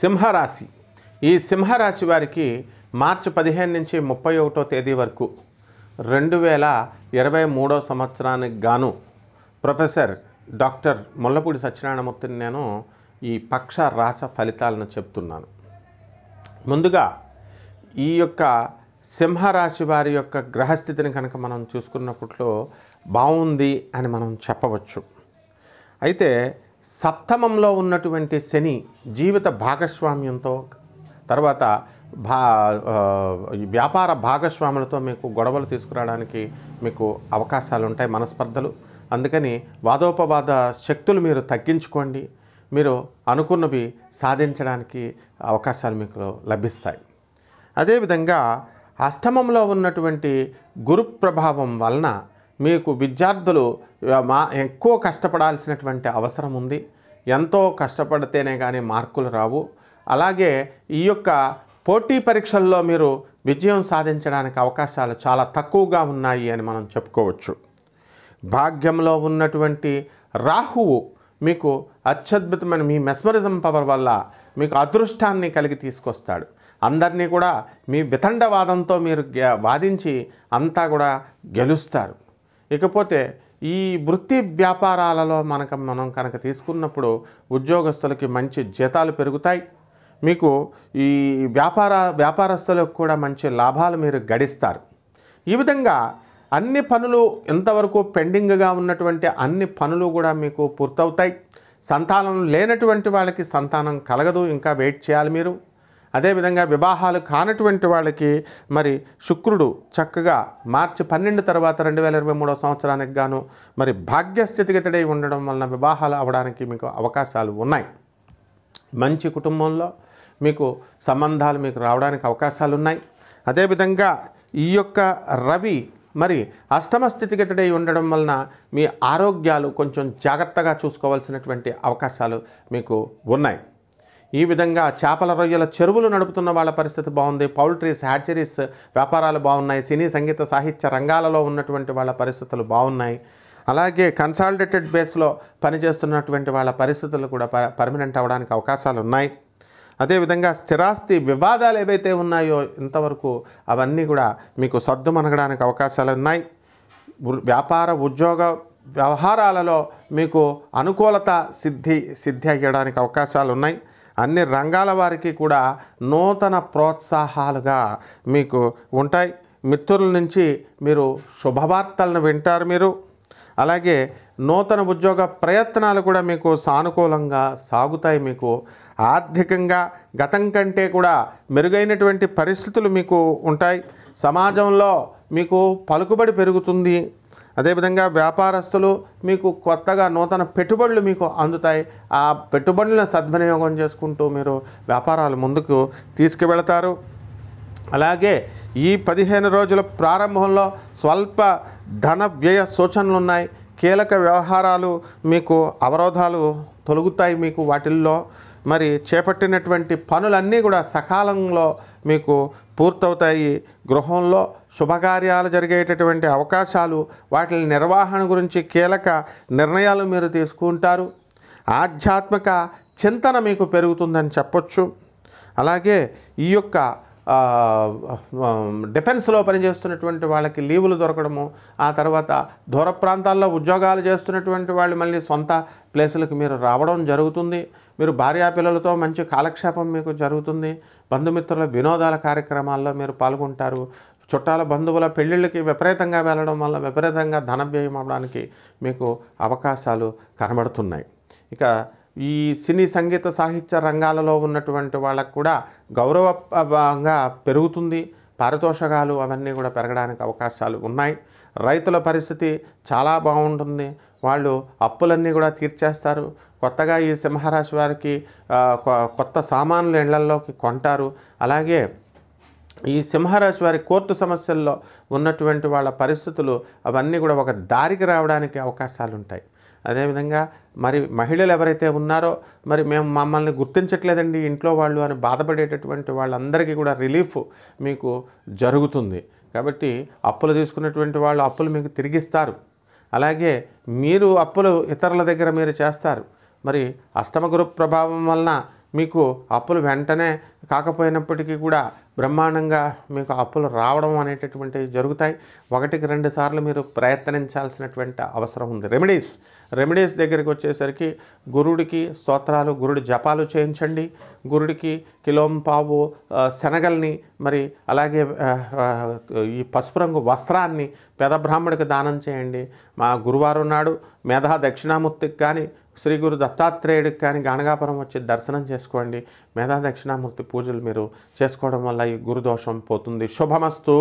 సింహరాశి ఈ సింహరాశి వారికి మార్చి పదిహేను నుంచి ముప్పై ఒకటో తేదీ వరకు రెండు వేల ఇరవై మూడో సంవత్సరానికి గాను ప్రొఫెసర్ డాక్టర్ ముల్లపూడి సత్యనారాయణమూర్తిని నేను ఈ పక్ష రాస ఫలితాలను చెప్తున్నాను ముందుగా ఈ యొక్క సింహరాశి వారి యొక్క గ్రహస్థితిని కనుక మనం చూసుకున్నప్పట్లో బాగుంది అని మనం చెప్పవచ్చు అయితే సప్తమంలో ఉన్నటువంటి శని జీవిత భాగస్వామ్యంతో తర్వాత భా వ్యాపార భాగస్వాములతో మీకు గొడవలు తీసుకురావడానికి మీకు అవకాశాలు ఉంటాయి మనస్పర్ధలు అందుకని వాదోపవాద శక్తులు మీరు తగ్గించుకోండి మీరు అనుకున్నవి సాధించడానికి అవకాశాలు మీకు లభిస్తాయి అదేవిధంగా అష్టమంలో ఉన్నటువంటి గురు ప్రభావం వలన మీకు విద్యార్థులు మా ఎక్కువ కష్టపడాల్సినటువంటి అవసరం ఉంది ఎంతో కష్టపడితేనే కానీ మార్కులు రావు అలాగే ఈ యొక్క పోటీ పరీక్షల్లో మీరు విజయం సాధించడానికి అవకాశాలు చాలా తక్కువగా ఉన్నాయి అని మనం చెప్పుకోవచ్చు భాగ్యంలో ఉన్నటువంటి రాహువు మీకు అత్యద్భుతమైన మీ మెస్మరిజం పవర్ వల్ల మీకు అదృష్టాన్ని కలిగి తీసుకొస్తాడు అందరినీ కూడా మీ వితండవాదంతో మీరు వాదించి అంతా కూడా గెలుస్తారు ఇకపోతే ఈ వృత్తి వ్యాపారాలలో మనకు మనం కనుక తీసుకున్నప్పుడు ఉద్యోగస్తులకి మంచి జీతాలు పెరుగుతాయి మీకు ఈ వ్యాపార వ్యాపారస్తులకు కూడా మంచి లాభాలు మీరు గడిస్తారు ఈ విధంగా అన్ని పనులు ఇంతవరకు పెండింగ్గా ఉన్నటువంటి అన్ని పనులు కూడా మీకు పూర్తవుతాయి సంతానం లేనటువంటి వాళ్ళకి సంతానం కలగదు ఇంకా వెయిట్ చేయాలి మీరు అదేవిధంగా వివాహాలు కానటువంటి వాళ్ళకి మరి శుక్రుడు చక్కగా మార్చి పన్నెండు తర్వాత రెండు వేల ఇరవై మూడో సంవత్సరానికి గాను మరి భాగ్యస్థితిగతుడై ఉండడం వలన వివాహాలు అవడానికి మీకు అవకాశాలు ఉన్నాయి మంచి కుటుంబంలో మీకు సంబంధాలు మీకు రావడానికి అవకాశాలు ఉన్నాయి అదేవిధంగా ఈ యొక్క రవి మరి అష్టమ స్థితిగతుడై ఉండడం వలన మీ ఆరోగ్యాలు కొంచెం జాగ్రత్తగా చూసుకోవాల్సినటువంటి అవకాశాలు మీకు ఉన్నాయి ఈ విధంగా చేపల రొయ్యల చెరువులు నడుపుతున్న వాళ్ళ పరిస్థితి బాగుంది పౌల్ట్రీస్ హ్యాచరీస్ వ్యాపారాలు బాగున్నాయి సినీ సంగీత సాహిత్య రంగాలలో ఉన్నటువంటి వాళ్ళ పరిస్థితులు బాగున్నాయి అలాగే కన్సాలిడేటెడ్ బేస్లో పనిచేస్తున్నటువంటి వాళ్ళ పరిస్థితులు కూడా పర్మనెంట్ అవ్వడానికి అవకాశాలు ఉన్నాయి అదేవిధంగా స్థిరాస్తి వివాదాలు ఏవైతే ఉన్నాయో ఇంతవరకు అవన్నీ కూడా మీకు సర్దుమనగడానికి అవకాశాలు ఉన్నాయి వ్యాపార ఉద్యోగ వ్యవహారాలలో మీకు అనుకూలత సిద్ధి సిద్ధి అయ్యడానికి అవకాశాలు ఉన్నాయి అన్ని రంగాల వారికి కూడా నూతన ప్రోత్సాహాలుగా మీకు ఉంటాయి మిత్రుల నుంచి మీరు శుభవార్తలను వింటారు మీరు అలాగే నూతన ఉద్యోగ ప్రయత్నాలు కూడా మీకు సానుకూలంగా సాగుతాయి మీకు ఆర్థికంగా గతం కంటే కూడా మెరుగైనటువంటి పరిస్థితులు మీకు ఉంటాయి సమాజంలో మీకు పలుకుబడి పెరుగుతుంది అదేవిధంగా వ్యాపారస్తులు మీకు కొత్తగా నూతన పెట్టుబడులు మీకు అందుతాయి ఆ పెట్టుబడులను సద్వినియోగం చేసుకుంటూ మీరు వ్యాపారాలు ముందుకు తీసుకువెళతారు అలాగే ఈ పదిహేను రోజుల ప్రారంభంలో స్వల్ప ధన వ్యయ సూచనలు ఉన్నాయి కీలక వ్యవహారాలు మీకు అవరోధాలు తొలుగుతాయి మీకు వాటిల్లో మరి చేపట్టినటువంటి పనులన్నీ కూడా సకాలంలో మీకు పూర్తవుతాయి గృహంలో శుభకార్యాలు జరిగేటటువంటి అవకాశాలు వాటి నిర్వహణ గురించి కీలక నిర్ణయాలు మీరు తీసుకుంటారు ఆధ్యాత్మిక చింతన మీకు పెరుగుతుందని చెప్పొచ్చు అలాగే ఈ యొక్క డిఫెన్స్లో పనిచేస్తున్నటువంటి వాళ్ళకి లీవులు దొరకడము ఆ తర్వాత దూర ప్రాంతాల్లో ఉద్యోగాలు చేస్తున్నటువంటి వాళ్ళు మళ్ళీ సొంత ప్లేసులకు మీరు రావడం జరుగుతుంది మీరు భార్యాపిల్లలతో మంచి కాలక్షేపం మీకు జరుగుతుంది బంధుమిత్రుల వినోదాల కార్యక్రమాల్లో మీరు పాల్గొంటారు చుట్టాల బంధువుల పెళ్ళిళ్ళకి విపరీతంగా వెళ్ళడం వల్ల విపరీతంగా ధన వ్యయం అవ్వడానికి మీకు అవకాశాలు కనబడుతున్నాయి ఇక ఈ సినీ సంగీత సాహిత్య రంగాలలో ఉన్నటువంటి వాళ్ళకు కూడా గౌరవంగా పెరుగుతుంది పారితోషకాలు అవన్నీ కూడా పెరగడానికి అవకాశాలు ఉన్నాయి రైతుల పరిస్థితి చాలా బాగుంటుంది వాళ్ళు అప్పులన్నీ కూడా తీర్చేస్తారు కొత్తగా ఈ సింహరాశి వారికి కొత్త సామాన్లు ఇళ్లల్లోకి కొంటారు అలాగే ఈ సింహరాశి వారి కోర్టు సమస్యల్లో ఉన్నటువంటి వాళ్ళ పరిస్థితులు అవన్నీ కూడా ఒక దారికి రావడానికి అవకాశాలు ఉంటాయి అదేవిధంగా మరి మహిళలు ఎవరైతే ఉన్నారో మరి మేము మమ్మల్ని గుర్తించట్లేదండి ఇంట్లో వాళ్ళు అని బాధపడేటటువంటి వాళ్ళందరికీ కూడా రిలీఫ్ మీకు జరుగుతుంది కాబట్టి అప్పులు తీసుకున్నటువంటి వాళ్ళు అప్పులు మీకు తిరిగిస్తారు అలాగే మీరు అప్పులు ఇతరుల దగ్గర మీరు చేస్తారు మరి అష్టమ గురు ప్రభావం వలన మీకు అప్పులు వెంటనే కాకపోయినప్పటికీ కూడా బ్రహ్మాండంగా మీకు అప్పులు రావడం అనేటటువంటివి జరుగుతాయి ఒకటికి రెండు సార్లు మీరు ప్రయత్నించాల్సినటువంటి అవసరం ఉంది రెమెడీస్ రెమెడీస్ దగ్గరికి వచ్చేసరికి గురుడికి స్తోత్రాలు గురుడి జపాలు చేయించండి గురుడికి కిలోంపావు శనగల్ని మరి అలాగే ఈ పసుపు రంగు వస్త్రాన్ని పెద బ్రాహ్మడికి దానం చేయండి మా గురువారు నాడు మేధా దక్షిణామూర్తికి కానీ శ్రీ గురు దత్తాత్రేయుడికి కానీ గణగాపురం వచ్చి దర్శనం చేసుకోండి మేధా దక్షిణామూర్తి పూజలు మీరు చేసుకోవడం వల్ల ఈ గురుదోషం పోతుంది శుభమస్తూ